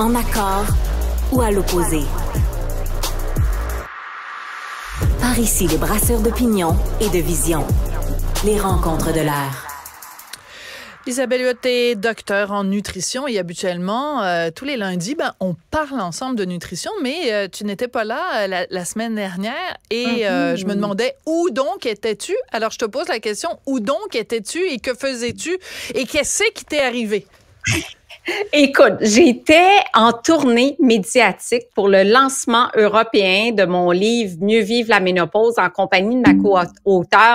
En accord ou à l'opposé. Par ici, les brasseurs d'opinion et de vision. Les rencontres de l'air. Isabelle Huot est docteur en nutrition et habituellement, euh, tous les lundis, ben, on parle ensemble de nutrition, mais euh, tu n'étais pas là euh, la, semaine dernière et mm-hmm. je me demandais où donc étais-tu? Alors, je te pose la question, où donc étais-tu et que faisais-tu et qu'est-ce qui t'est arrivé? Écoute, j'étais en tournée médiatique pour le lancement européen de mon livre Mieux vivre la ménopause en compagnie de ma co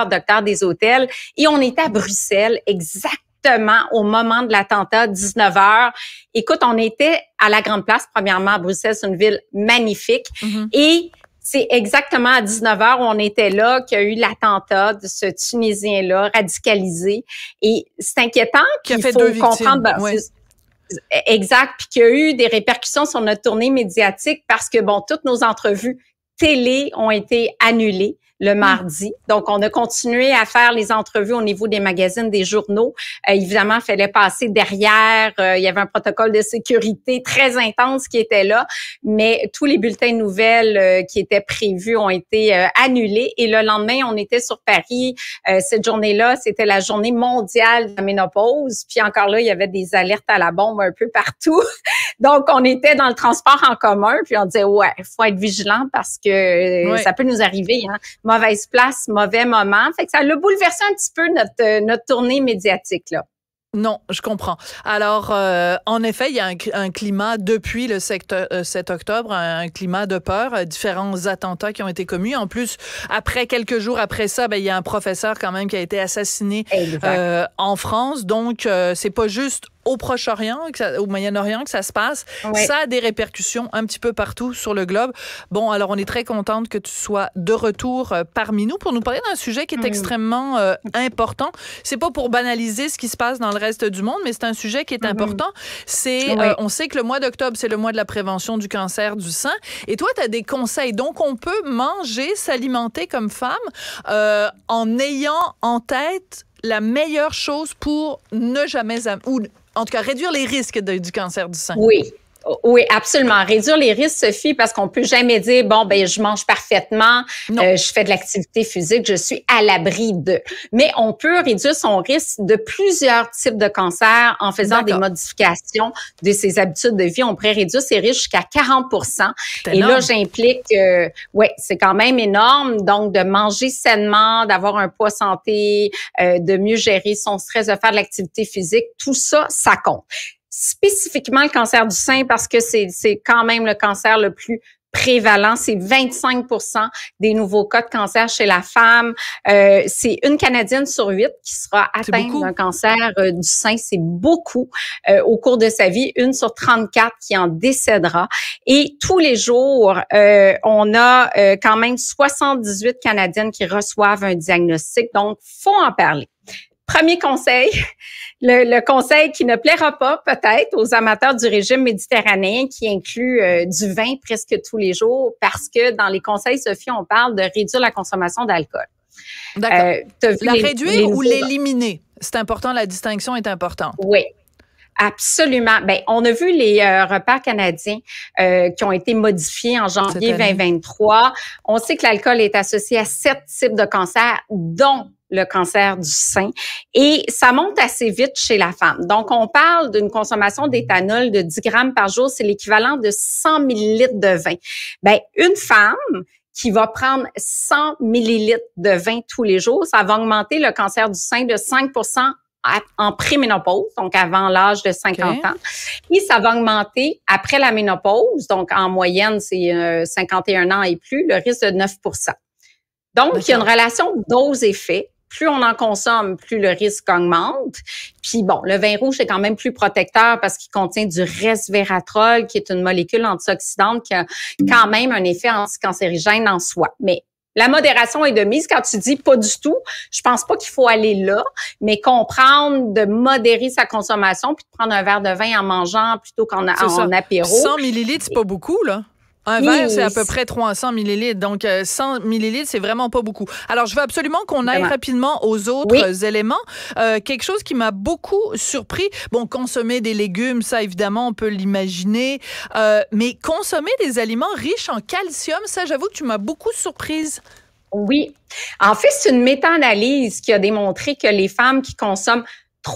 docteur des hôtels, et on était à Bruxelles exactement au moment de l'attentat, 19 h Écoute, on était à la Grande Place, premièrement, à Bruxelles, c'est une ville magnifique. Mm-hmm. Et c'est exactement à 19 h où on était là qu'il y a eu l'attentat de ce Tunisien-là radicalisé. Et c'est inquiétant qu'il faut fait comprendre. Ben, Exact. Puis qu'il y a eu des répercussions sur notre tournée médiatique parce que, bon, toutes nos entrevues télé ont été annulées le mm. mardi. Donc, on a continué à faire les entrevues au niveau des magazines, des journaux. Euh, évidemment, il fallait passer derrière. Euh, il y avait un protocole de sécurité très intense qui était là, mais tous les bulletins de nouvelles euh, qui étaient prévus ont été annulés. Et le lendemain, on était sur Paris. cette journée-là, c'était la journée mondiale de la ménopause. Puis encore là, il y avait des alertes à la bombe un peu partout. Donc, on était dans le transport en commun, puis on disait, ouais, faut être vigilant parce que ça peut nous arriver. Hein mauvaise place, mauvais moment. Fait que ça a bouleversé un petit peu notre, euh, notre tournée médiatique, là. Non, je comprends. Alors, euh, en effet, il y a un, climat depuis le secteur, euh, 7 octobre, un, climat de peur, différents attentats qui ont été commis. En plus, après quelques jours après ça, ben, il y a un professeur quand même qui a été assassiné en France. Donc, c'est pas juste au Proche-Orient, au Moyen-Orient que ça se passe. Ça a des répercussions un petit peu partout sur le globe. Bon, alors on est très contente que tu sois de retour euh, parmi nous pour nous parler d'un sujet qui est extrêmement euh, important. C'est pas pour banaliser ce qui se passe dans le reste du monde, mais c'est un sujet qui est mm-hmm. important. C'est, euh, on sait que le mois d'octobre, c'est le mois de la prévention du cancer du sein. Et toi, tu as des conseils. Donc, on peut manger, s'alimenter comme femme en ayant en tête la meilleure chose pour ne jamais ou en tout cas, réduire les risques du cancer du sein. Oui, oui, absolument. Réduire les risques, Sophie, parce qu'on peut jamais dire, bon, ben, je mange parfaitement, euh, je fais de l'activité physique, je suis à l'abri de. Mais on peut réduire son risque de plusieurs types de cancers en faisant des modifications de ses habitudes de vie. On pourrait réduire ses risques jusqu'à 40 Et là, j'implique, euh, ouais, c'est quand même énorme. Donc, de manger sainement, d'avoir un poids santé, euh, de mieux gérer son stress, de faire de l'activité physique, tout ça, ça compte spécifiquement le cancer du sein parce que c'est quand même le cancer le plus prévalent, c'est 25 des nouveaux cas de cancer chez la femme. Euh, c'est une Canadienne sur huit qui sera atteinte d'un cancer euh, du sein. C'est beaucoup euh, au cours de sa vie. Une sur 34 qui en décédera. Et tous les jours, euh, on a quand même 78 Canadiennes qui reçoivent un diagnostic. Donc, faut en parler. Premier conseil, le, conseil qui ne plaira pas peut-être aux amateurs du régime méditerranéen qui inclut euh, du vin presque tous les jours parce que dans les conseils, Sophie, on parle de réduire la consommation d'alcool. D'accord. Euh, la réduire ou l'éliminer? C'est important, la distinction est importante. Oui, Absolument. Ben, on a vu les euh, repas canadiens euh, qui ont été modifiés en janvier 2023. On sait que l'alcool est associé à sept types de cancers, dont le cancer du sein. Et ça monte assez vite chez la femme. Donc, on parle d'une consommation d'éthanol de 10 grammes par jour. C'est l'équivalent de 100 millilitres de vin. Ben, une femme qui va prendre 100 millilitres de vin tous les jours, ça va augmenter le cancer du sein de 5 en pré-ménopause, donc avant l'âge de 50 ans. Et ça va augmenter après la ménopause, donc en moyenne, c'est 51 euh, ans et plus, le risque de 9 Donc, il y a une relation dose-effet. Plus on en consomme, plus le risque augmente. Puis bon, le vin rouge est quand même plus protecteur parce qu'il contient du resveratrol, qui est une molécule antioxydante qui a quand même un effet anticancérigène en soi. Mais la modération est de mise. Quand tu dis pas du tout, je pense pas qu'il faut aller là, mais comprendre de modérer sa consommation puis de prendre un verre de vin en mangeant plutôt qu'en apéro. 100 millilitres, c'est pas beaucoup, là. Un verre, c'est à peu près 300 millilitres. Donc, 100 euh, millilitres, c'est vraiment pas beaucoup. Alors, je veux absolument qu'on aille rapidement aux autres euh, éléments. Euh, quelque chose qui m'a beaucoup surpris. Bon, consommer des légumes, ça, évidemment, on peut l'imaginer. mais consommer des aliments riches en calcium, ça, j'avoue que tu m'as beaucoup surprise. Oui. En fait, c'est une méta-analyse qui a démontré que les femmes qui consomment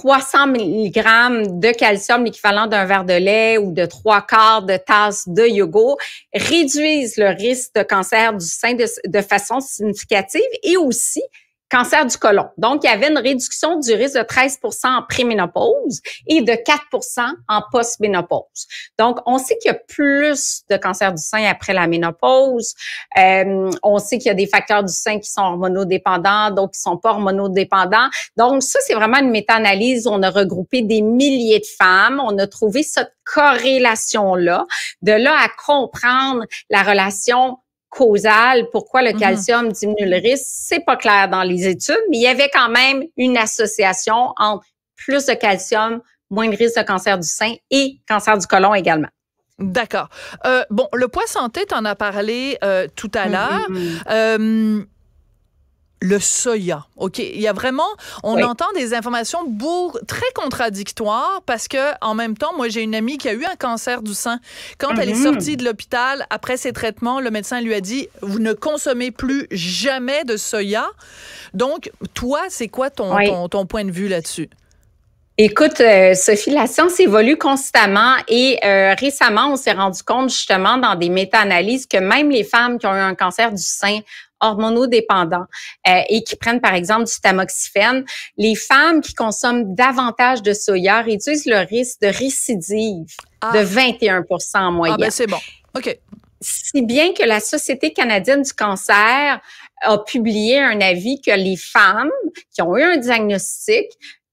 300 mg de calcium, l'équivalent d'un verre de lait ou de trois quarts de tasse de yogourt, réduisent le risque de cancer du sein de façon significative et aussi cancer du côlon. Donc, il y avait une réduction du risque de 13 en préménopause et de 4 en postménopause. Donc, on sait qu'il y a plus de cancer du sein après la ménopause. Euh, on sait qu'il y a des facteurs du sein qui sont hormonodépendants, donc qui sont pas hormonodépendants. Donc, ça, c'est vraiment une méta-analyse. On a regroupé des milliers de femmes. On a trouvé cette corrélation-là. De là à comprendre la relation causal pourquoi le mhm. calcium diminue le risque, c'est pas clair dans les études, mais il y avait quand même une association entre plus de calcium, moins de risque de cancer du sein et cancer du côlon également. D'accord. Euh, bon, le poids santé, tu en as parlé euh, tout à mm, mm, l'heure. Mm. Euh, le soya. OK, il y a vraiment on entend des informations très contradictoires parce que en même temps, moi j'ai une amie qui a eu un cancer du sein. Quand elle est mm-hmm. sortie de l'hôpital après ses traitements, le médecin lui a dit vous ne consommez plus jamais de soya. Donc toi, c'est quoi ton, ton, point de vue là-dessus Écoute, euh, Sophie, la science évolue constamment et euh, récemment, on s'est rendu compte justement dans des méta-analyses que même les femmes qui ont eu un cancer du sein hormonodépendants euh, et qui prennent par exemple du tamoxifène, les femmes qui consomment davantage de soya réduisent le risque de récidive ah. de 21 en moyenne. Ah ben c'est bon. OK. Si bien que la Société canadienne du cancer a publié un avis que les femmes qui ont eu un diagnostic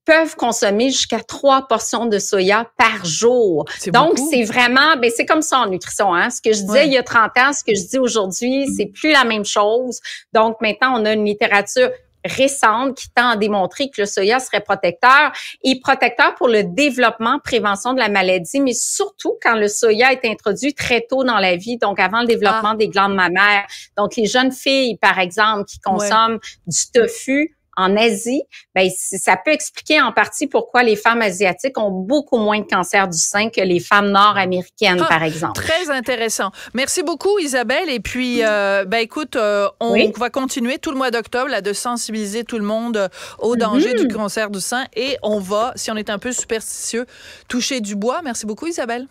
peuvent consommer jusqu'à trois portions de soya par jour. Donc, c'est vraiment, ben, c'est comme ça en nutrition. Hein? Ce que je disais il y a 30 ans, ce que je dis aujourd'hui, mm. c'est plus la même chose. Donc, maintenant, on a une littérature récente qui tend à démontrer que le soya serait protecteur et protecteur pour le développement, prévention de la maladie, mais surtout quand le soya est introduit très tôt dans la vie, donc avant le ah. développement des glandes mammaires. Donc, les jeunes filles, par exemple, qui consomment du tofu, en Asie, ben, ça peut expliquer en partie pourquoi les femmes asiatiques ont beaucoup moins de cancer du sein que les femmes nord-américaines, ah, par exemple. Très intéressant. Merci beaucoup, Isabelle. Et puis, euh, ben, écoute, euh, on va continuer tout le mois d'octobre à de sensibiliser tout le monde euh, au danger mm-hmm. du cancer du sein. Et on va, si on est un peu superstitieux, toucher du bois. Merci beaucoup, Isabelle.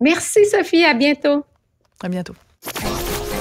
Merci, Sophie. À bientôt. À bientôt.